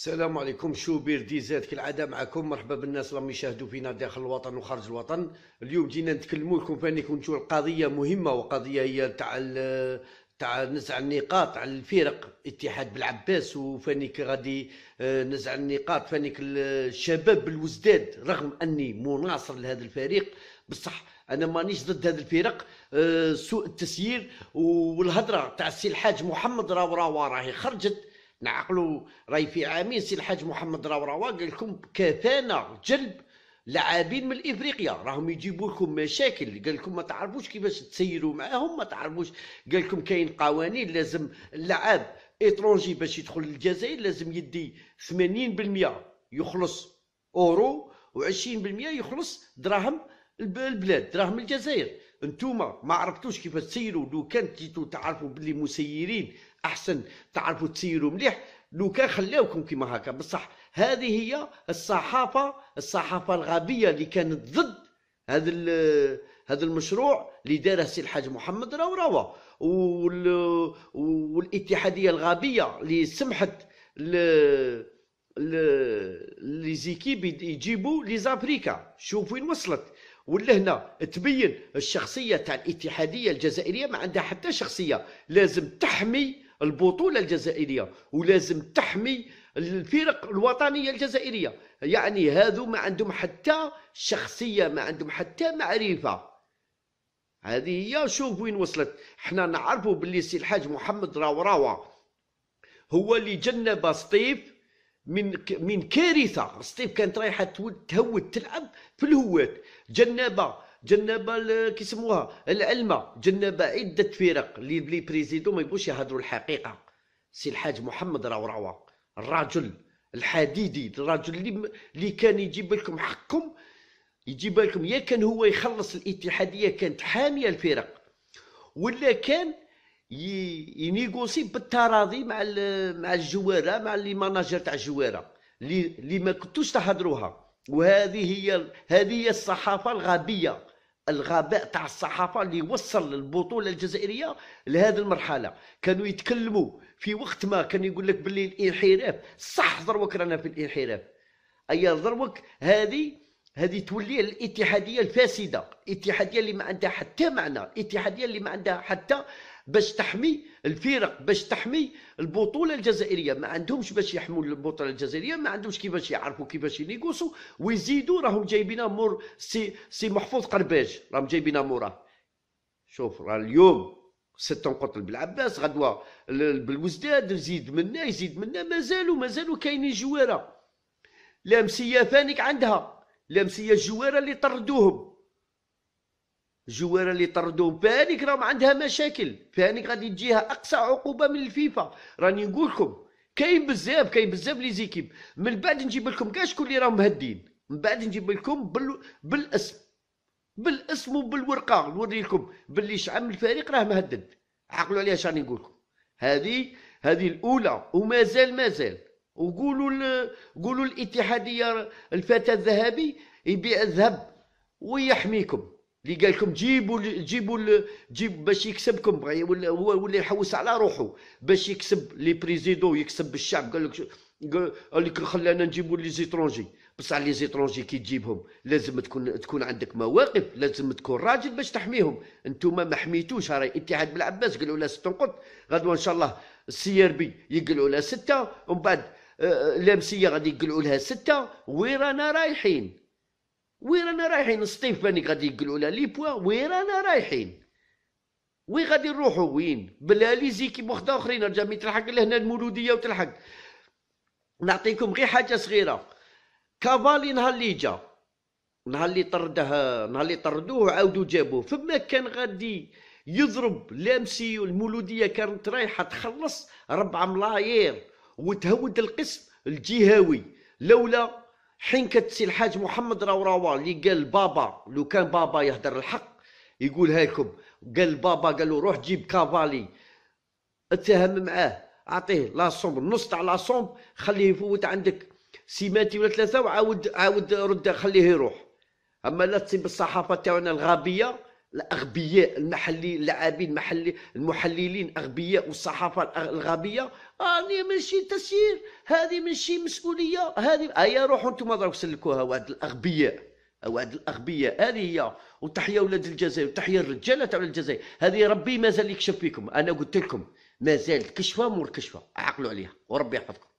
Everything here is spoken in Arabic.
السلام عليكم شوبير زاد كالعاده معكم مرحبا بالناس اللي يشاهدوا فينا داخل الوطن وخارج الوطن اليوم جينا نتكلموا لكم فاني كنتوا القضيه مهمه وقضيه هي تاع تاع نزع النقاط على الفرق اتحاد بالعباس وفانيك غادي آه، نزع النقاط فانيك الشباب بالوزداد رغم اني مناصر لهذا الفريق بصح انا مانيش ضد هذه الفرق آه، سوء التسيير والهضره تاع السي الحاج محمد راه راه خرجت نعقلوا راي في عامين سي الحاج محمد راوراوا قال لكم كفانا جلب لاعبين من افريقيا راهم يجيبوا لكم مشاكل قال لكم ما تعرفوش كيفاش تسيروا معاهم ما تعرفوش قال لكم كاين قوانين لازم اللعاب اترونجي باش يدخل للجزائر لازم يدي 80% يخلص اورو و20% يخلص دراهم البلاد دراهم الجزائر انتوما ما عرفتوش كيف تسيروا لو كان تيتو تعرفوا باللي مسيرين احسن تعرفوا تسيروا مليح لو كان خلاوكم كيما هكا بصح هذه هي الصحافه الصحافه الغبيه اللي كانت ضد هذا هذا المشروع اللي داره سي الحاج محمد راهو راهو والاتحاديه الغبيه اللي سمحت لي زيكيب يجيبوا لي زافريكا شوف وين وصلت ولهنا تبين الشخصيه تاع الاتحاديه الجزائريه ما عندها حتى شخصيه لازم تحمي البطوله الجزائريه ولازم تحمي الفرق الوطنيه الجزائريه يعني هذو ما عندهم حتى شخصيه ما عندهم حتى معرفه هذه هي شوف وين وصلت حنا نعرفوا باللي سي الحاج محمد راوراوا هو اللي جنب سطيف من من كارثه ستيف كانت رايحه تهود تلعب في الهوات جنابه جنبه كيسموها العلمه جنابه عده فرق لي لي بريزيدو ما يبغوش يهضروا الحقيقه سي الحاج محمد راهو روا الرجل الحديدي الرجل اللي اللي كان يجيب لكم حقكم يجيب لكم يا كان هو يخلص الاتحاديه كانت حاميه الفرق ولا كان ينيغوسي بالتراضي مع مع الجواره مع لي ماناجر تاع الجواره اللي اللي ما كنتوش تهضروها وهذه هي هذه هي الصحافه الغبيه الغباء تاع الصحافه اللي وصل البطوله الجزائريه لهذه المرحله كانوا يتكلموا في وقت ما كان يقول لك باللي الانحراف صح ضروك رانا في الانحراف اي ضروك هذه هذه تولي الاتحاديه الفاسده الاتحاديه اللي ما عندها حتى معنى الاتحاديه اللي ما عندها حتى باش تحمي الفرق باش تحمي البطوله الجزائريه ما عندهمش باش يحموا البطوله الجزائريه ما عندهمش كيفاش يعرفوا كيفاش ينيغوسوا ويزيدوا راهم جايبين مور سي سي محفوظ قرباج راهم جايبين مورا شوف راه اليوم ست قتل بالعباس غدوة بالوزداد يزيد منا يزيد منا مازالوا مازالوا كاينين جواره لامسية فانك عندها لامسية الجواره اللي طردوهم جوار اللي طردوا بانيك راهم عندها مشاكل بانيك غادي تجيها اقصى عقوبه من الفيفا راني نقول لكم كاين بزاف كاين بزاف لي زيكيب من بعد نجيب لكم كاع شكون اللي راهم مهدين من بعد نجيب لكم بال... بالاسم بالاسم وبالورقه نوري لكم باللي شعم الفريق راه مهدد عقلوا عليها راني نقول لكم هذه هذه الاولى ومازال مازال وقولوا ال... قولوا الاتحاديه الفتى الذهبي يبيع الذهب ويحميكم اللي قال لكم جيبوا جيبوا جيب باش يكسبكم بغى هو ولا يحوس على روحه باش يكسب لي بريزيدو يكسب الشعب قال لك قال لك خلانا نجيبوا لي زيترونجي بصح لي زيترونجي كي تجيبهم لازم تكون تكون عندك مواقف لازم تكون راجل باش تحميهم انتم ما حميتوش راهي اتحاد بالعباس قالوا لا ست نقط غدوه ان شاء الله السي ار بي يقلعوا لها سته ومن بعد آه، آه، لامسيه غادي يقلعوا لها سته وين رانا رايحين وين رانا رايحين السطيف باني غادي يقولوا لها لي بوا وين رانا رايحين وين غادي نروحوا وين بلا لي زيكيب وحده اخرين رجع مي تلحق لهنا المولوديه وتلحق نعطيكم غير حاجه صغيره كافالي نهار اللي جا نهار اللي طرده نهار اللي طردوه عاودوا جابوه فما كان غادي يضرب لامسي المولوديه كانت رايحه تخلص ربع ملايير وتهود القسم الجهوي لولا حين كتسي الحاج محمد راو راو اللي قال بابا لو كان بابا يهدر الحق يقولها لكم قال بابا قال له روح جيب كافالي اتهم معاه اعطيه لا صوم نص تاع لا صوم خليه يفوت عندك سيماتي ولا ثلاثه وعاود عاود رد خليه يروح اما لا تسيب الصحافه تاعنا الغبيه الاغبياء المحلي اللاعبين المحلي المحللين اغبياء والصحافه الغبيه راني ماشي تسيير هذه ماشي مسؤوليه هذه هيا روحوا انتم دروك سلكوها واد الاغبياء واد الاغبياء هذه هي وتحيه ولاد الجزائر وتحيه الرجاله تاع الجزائر هذه ربي مازال يكشف فيكم انا قلت لكم مازال كشفه مور كشفه عقلوا عليها وربي يحفظكم